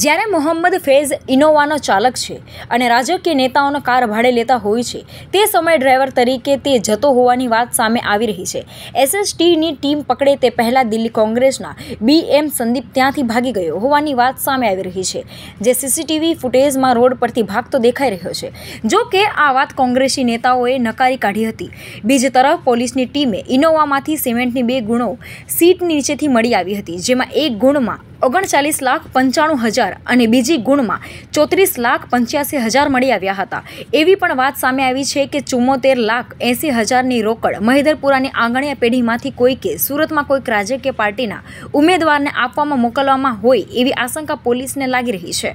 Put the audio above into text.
જ્યારે મોહમ્મદ ફૈઝ ઇનોવાનો ચાલક છે અને રાજકીય નેતાઓનો કાર ભાડે લેતા હોય છે તે સમયે ડ્રાઈવર તરીકે તે જતો હોવાની વાત સામે આવી રહી છે એસએસટીની ટીમ પકડે તે પહેલાં દિલ્હી કોંગ્રેસના બી એમ સંદીપ ત્યાંથી ભાગી ગયો હોવાની વાત સામે આવી રહી છે જે સીસીટીવી ફૂટેજમાં રોડ પરથી ભાગતો દેખાઈ રહ્યો છે જો કે આ વાત કોંગ્રેસી નેતાઓએ નકારી કાઢી હતી બીજી તરફ પોલીસની ટીમે ઇનોવામાંથી સિમેન્ટની બે ગુણો સીટ નીચેથી મળી આવી હતી જેમાં એક ગુણમાં ઓગણચાલીસ લાખ પંચાણું હજાર અને બીજી ગુણમાં ચોત્રીસ લાખ પંચ્યાસી હજાર મળી આવ્યા હતા એવી પણ વાત સામે આવી છે કે ચુમ્મોતેર લાખ એંસી હજારની રોકડ મહિધરપુરાની આંગણીયા પેઢીમાંથી કોઈકે સુરતમાં કોઈક રાજકીય પાર્ટીના ઉમેદવારને આપવામાં મોકલવામાં હોય એવી આશંકા પોલીસને લાગી રહી છે